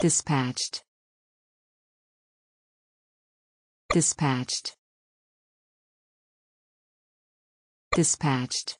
Dispatched. Dispatched. Dispatched.